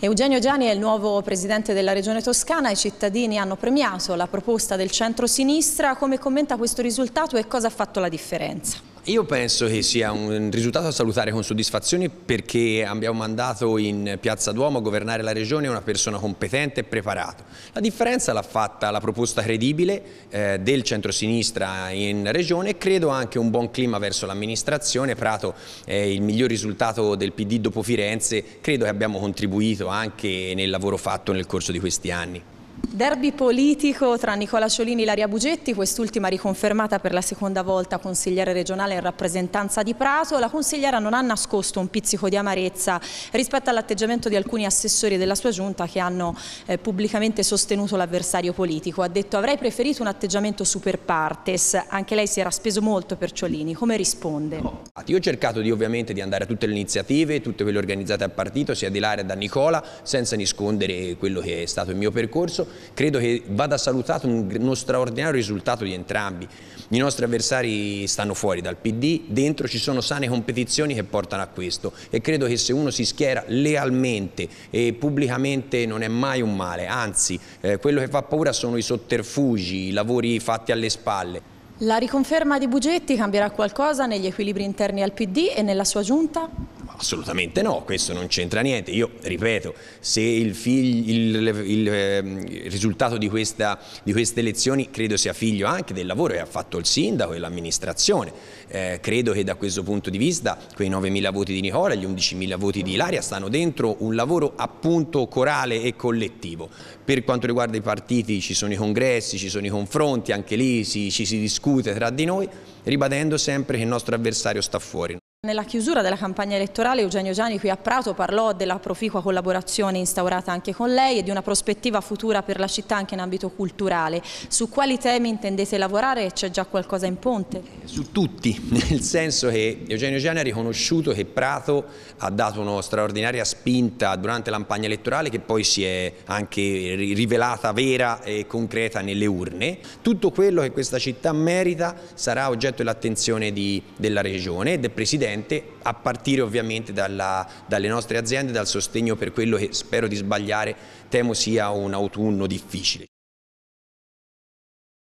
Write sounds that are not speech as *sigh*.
Eugenio Giani è il nuovo presidente della regione toscana, i cittadini hanno premiato la proposta del centro-sinistra, come commenta questo risultato e cosa ha fatto la differenza? Io penso che sia un risultato a salutare con soddisfazione perché abbiamo mandato in Piazza Duomo a governare la regione una persona competente e preparata. La differenza l'ha fatta la proposta credibile eh, del centrosinistra in regione e credo anche un buon clima verso l'amministrazione. Prato è il miglior risultato del PD dopo Firenze, credo che abbiamo contribuito anche nel lavoro fatto nel corso di questi anni. Derby politico tra Nicola Ciolini e Ilaria Bugetti, quest'ultima riconfermata per la seconda volta consigliere regionale in rappresentanza di Prato. La consigliera non ha nascosto un pizzico di amarezza rispetto all'atteggiamento di alcuni assessori della sua giunta che hanno eh, pubblicamente sostenuto l'avversario politico. Ha detto avrei preferito un atteggiamento super partes, anche lei si era speso molto per Ciolini. Come risponde? Io ho cercato di, ovviamente di andare a tutte le iniziative, tutte quelle organizzate a partito, sia di Ilaria che da Nicola, senza nascondere quello che è stato il mio percorso credo che vada salutato uno straordinario risultato di entrambi. I nostri avversari stanno fuori dal PD, dentro ci sono sane competizioni che portano a questo e credo che se uno si schiera lealmente e pubblicamente non è mai un male, anzi eh, quello che fa paura sono i sotterfugi, i lavori fatti alle spalle. La riconferma di Bugetti cambierà qualcosa negli equilibri interni al PD e nella sua giunta? Assolutamente no, questo non c'entra niente. Io ripeto, se il, fig, il, il, ehm, il risultato di, questa, di, queste elezioni credo sia figlio anche del lavoro che ha fatto il sindaco e l'amministrazione, eh, credo che da questo punto di vista quei 9.000 voti di Nicola e gli 11.000 voti di Ilaria stanno dentro un lavoro appunto corale e collettivo. Per quanto riguarda i partiti ci sono i congressi, ci sono i confronti, anche lì si, ci si discute tra di noi, ribadendo sempre che il nostro avversario sta fuori. Nella chiusura della campagna elettorale Eugenio Gianni qui a Prato parlò della proficua collaborazione instaurata anche con lei e di una prospettiva futura per la città anche in ambito culturale. Su quali temi intendete lavorare? C'è già qualcosa in ponte? Su tutti, *laughs* nel senso che Eugenio Gianni ha riconosciuto che Prato ha dato una straordinaria spinta durante la campagna elettorale che poi si è anche rivelata vera e concreta nelle urne. Tutto quello che questa città merita sarà oggetto dell'attenzione della Regione e del Presidente presente, a partire ovviamente dalla, dalle nostre aziende, dal sostegno per quello che spero di sbagliare, temo sia un autunno difficile.